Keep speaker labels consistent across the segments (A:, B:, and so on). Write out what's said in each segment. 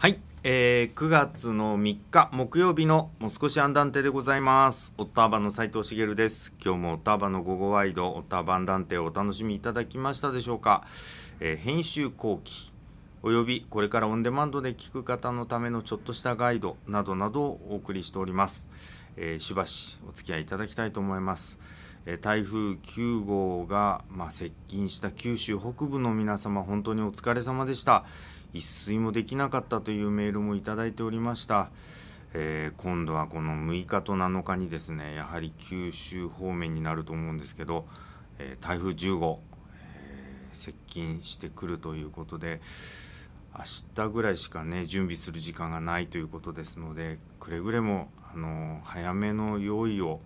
A: はい、えー、9月の3日木曜日のもう少しアンダンテでございます。オッターバの斉藤茂です。今日もオッターバの午後ワイドオッターバンダンテをお楽しみいただきましたでしょうか。えー、編集後期およびこれからオンデマンドで聞く方のためのちょっとしたガイドなどなどをお送りしております。えー、しばしお付き合いいただきたいと思います。台風9号が、まあ、接近した九州北部の皆様本当にお疲れ様でした一睡もできなかったというメールもいただいておりました。えー、今度はこの6日と7日にですねやはり九州方面になると思うんですけど、えー、台風10号、えー、接近してくるということで明日ぐらいしかね準備する時間がないということですのでくれぐれも、あの早めの用意を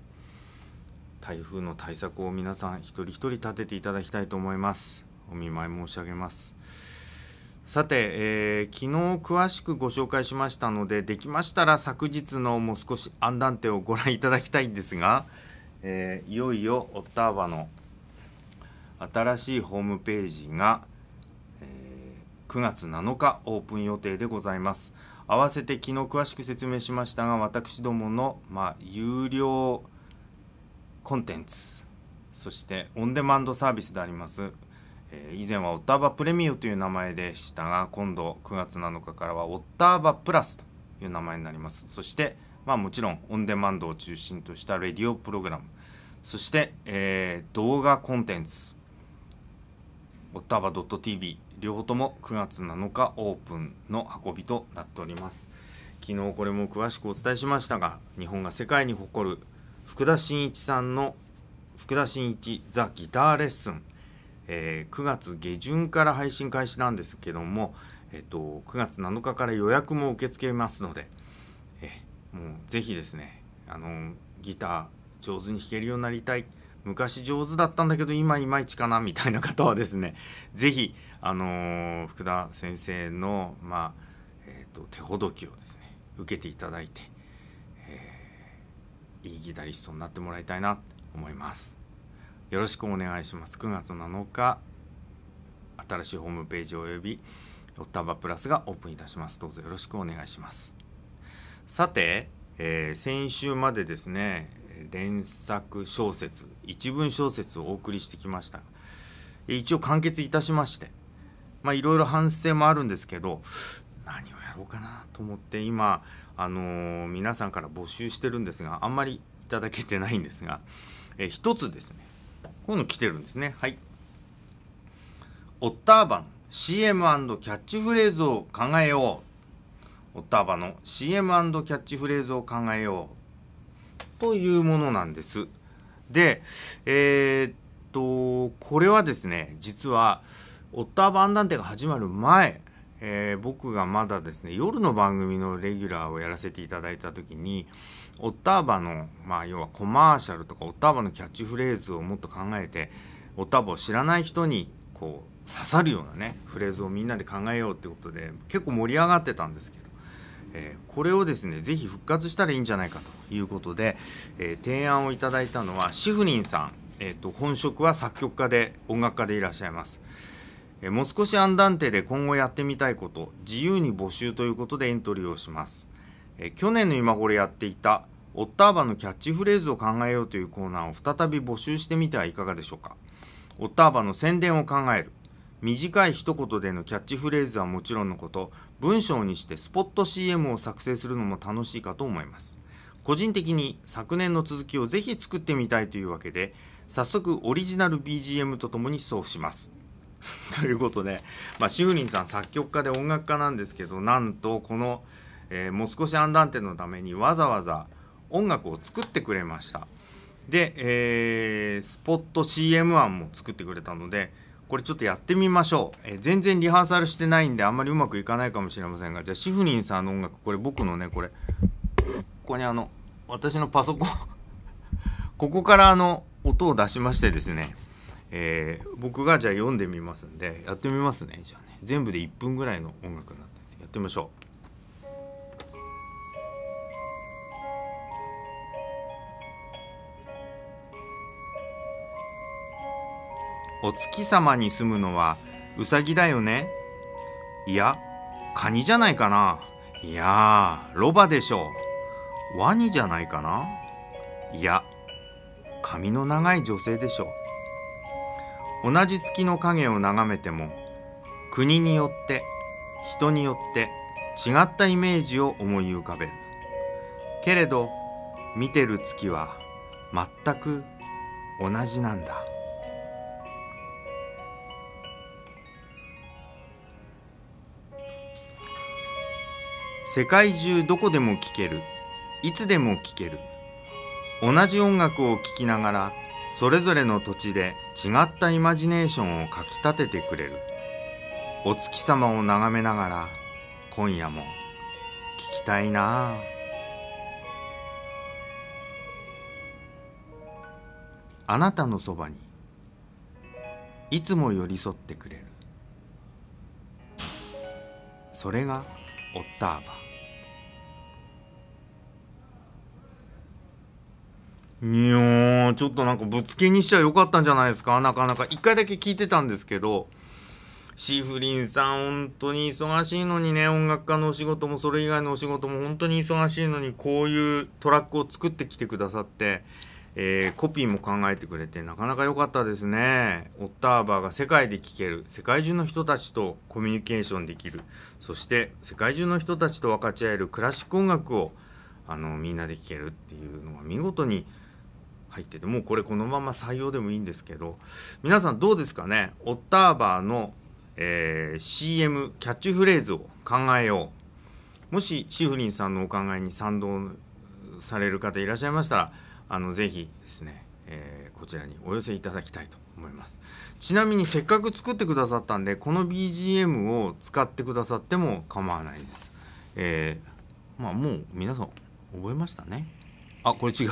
A: 台風の対策を皆さん一人一人立てていただきたいと思います。お見舞い申し上げます。さて、えー、昨日詳しくご紹介しましたのでできましたら昨日のもう少しアンダンテをご覧いただきたいんですが、えー、いよいよオッターバの新しいホームページが、えー、9月7日オープン予定でございます。合わせて昨日詳しく説明しましたが私どもの、まあ、有料コンテンツそしてオンデマンドサービスでありますえ以前はオッターバプレミオという名前でしたが今度9月7日からはオッターバプラスという名前になりますそしてまあもちろんオンデマンドを中心としたレディオプログラムそして、えー、動画コンテンツオッターバ .tv 両方とも9月7日オープンの運びとなっております昨日これも詳しくお伝えしましたが日本が世界に誇る福田真一さんの福田真一ザ・ギターレッスンえー、9月下旬から配信開始なんですけども、えっと、9月7日から予約も受け付けますので、えもうぜひですねあのギター上手に弾けるようになりたい昔上手だったんだけど今いまいちかなみたいな方はですね是非、あのー、福田先生の、まあえーと、と手ほどきをですね受けていただいて、えー、いいギタリストになってもらいたいなと思います。よろしくお願いします。9月7日、新しいホームページ及びオッタバプラスがオープンいたします。どうぞよろしくお願いします。さて、えー、先週までですね、連作小説、一文小説をお送りしてきました。一応完結いたしまして、まあいろいろ反省もあるんですけど、何をやろうかなと思って今、あのー、皆さんから募集してるんですが、あんまりいただけてないんですが、えー、一つですね、今度来てるんですね。はい。オッターバの CM& キャッチフレーズを考えよう。オッターバの CM& キャッチフレーズを考えよう。というものなんです。で、えー、っと、これはですね、実は、オッターバ・ンダンが始まる前えー、僕がまだですね夜の番組のレギュラーをやらせていただいた時にオッターバの、まあ、要はコマーシャルとかオッターバのキャッチフレーズをもっと考えてオッターバを知らない人にこう刺さるようなねフレーズをみんなで考えようってことで結構盛り上がってたんですけど、えー、これをですね是非復活したらいいんじゃないかということで、えー、提案をいただいたのはシフリンさん、えーと、と本職は作曲家で音楽家でいらっしゃいます。もう少しアンダンテで今後やってみたいこと、自由に募集ということでエントリーをします。去年の今頃やっていた、オッターバのキャッチフレーズを考えようというコーナーを再び募集してみてはいかがでしょうか。オッターバの宣伝を考える。短い一言でのキャッチフレーズはもちろんのこと、文章にしてスポット CM を作成するのも楽しいかと思います。個人的に昨年の続きをぜひ作ってみたいというわけで、早速オリジナル BGM とともに送付します。ということで、まあ、シフリンさん作曲家で音楽家なんですけどなんとこの、えー、もう少しアンダンテのためにわざわざ音楽を作ってくれましたで、えー、スポット CM 案も作ってくれたのでこれちょっとやってみましょう、えー、全然リハーサルしてないんであんまりうまくいかないかもしれませんがじゃあシフリンさんの音楽これ僕のねこれここにあの私のパソコン ここからあの音を出しましてですねえー、僕がじゃあ読んでみますんでやってみますねじゃあね全部で1分ぐらいの音楽になったんですやってみましょう。お月様に住むのはウサギだよねいやカニじゃないかないやロバでしょうワニじゃないかないや髪の長い女性でしょう同じ月の影を眺めても国によって人によって違ったイメージを思い浮かべるけれど見てる月は全く同じなんだ世界中どこでも聴けるいつでも聴ける同じ音楽を聴きながらそれぞれの土地で違ったイマジネーションをかきたててくれるお月様を眺めながら今夜も聞きたいなあなたのそばにいつも寄り添ってくれるそれがオッターバいやーちょっとなんかぶつけにしちゃよかったんじゃないですかなかなか一回だけ聞いてたんですけどシーフリンさん本当に忙しいのにね音楽家のお仕事もそれ以外のお仕事も本当に忙しいのにこういうトラックを作ってきてくださってえー、コピーも考えてくれてなかなか良かったですね。オッターバーが世界で聴ける世界中の人たちとコミュニケーションできるそして世界中の人たちと分かち合えるクラシック音楽をあのみんなで聴けるっていうのが見事に入っててもうこれこのまま採用でもいいんですけど皆さんどうですかねオッターバーの、えー、CM キャッチフレーズを考えようもしシフリンさんのお考えに賛同される方いらっしゃいましたらあのぜひですね、えー、こちらにお寄せいただきたいと思いますちなみにせっかく作ってくださったんでこの BGM を使ってくださっても構わないです、えー、まあもう皆さん覚えましたねあこれ違う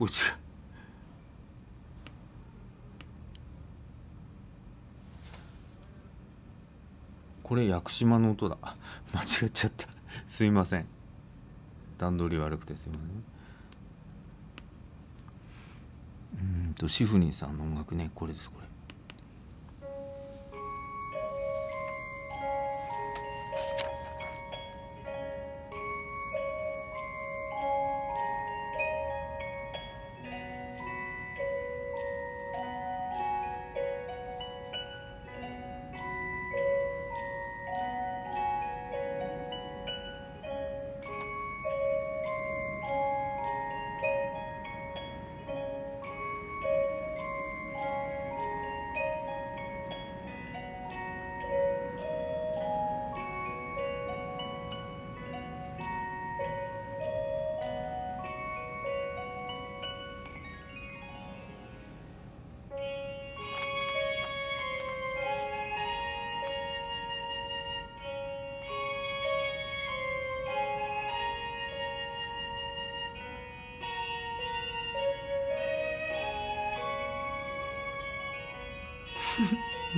A: これ違うこれ屋久島の音だ 間違っちゃった すいません段取り悪くてすいませんうんとシフニーさんの音楽ねこれですこれ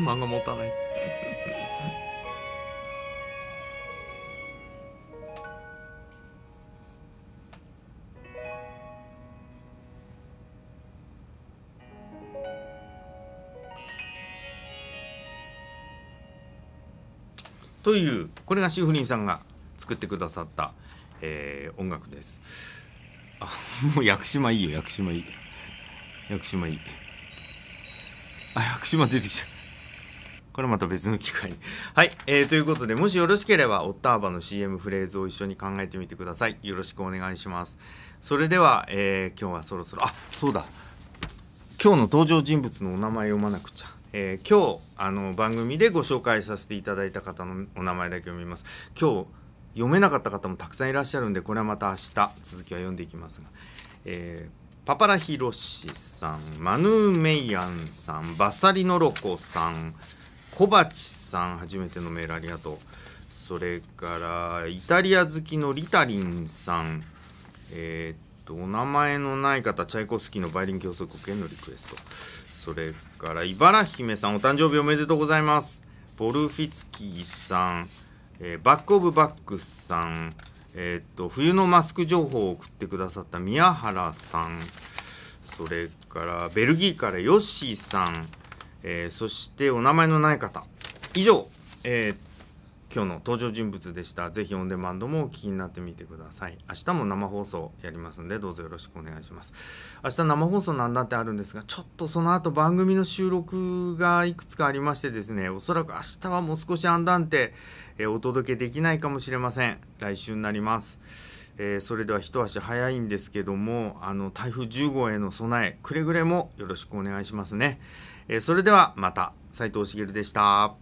A: 間が持たないというこれがシーフリンさんが作ってくださった、えー、音楽です。あもう屋久島いいよ屋久島いい屋久島いい。あ屋久島出てきちゃった。これまた別の機会に。はい、えー、ということで、もしよろしければ、オッターバの CM フレーズを一緒に考えてみてください。よろしくお願いします。それでは、えー、今日はそろそろ、あ、そうだ。今日の登場人物のお名前読まなくちゃ。えー、今日あの番組でご紹介させていただいた方のお名前だけ読みます今日読めなかった方もたくさんいらっしゃるんでこれはまた明日続きは読んでいきますが、えー、パパラヒロシさんマヌーメイアンさんバッサリノロコさん小鉢さん初めてのメールありがとうそれからイタリア好きのリタリンさんえー、っとお名前のない方チャイコフスキーのバイリン教則へのリクエストそれから茨姫さんお誕生日おめでとうございますポルフィツキーさん、えー、バックオブバックさんえー、っと冬のマスク情報を送ってくださった宮原さんそれからベルギーからヨッシーさんえー、そしてお名前のない方以上、えー、今日の登場人物でしたぜひオンデマンドも気になってみてください明日も生放送やりますんでどうぞよろしくお願いします明日生放送なんだってあるんですがちょっとその後番組の収録がいくつかありましてですねおそらく明日はもう少しアンダンテ、えお届けできないかもしれません来週になりますえー、それでは一足早いんですけどもあの台風10号への備えくれぐれもよろしくお願いしますね。えー、それではまた斉藤茂でした。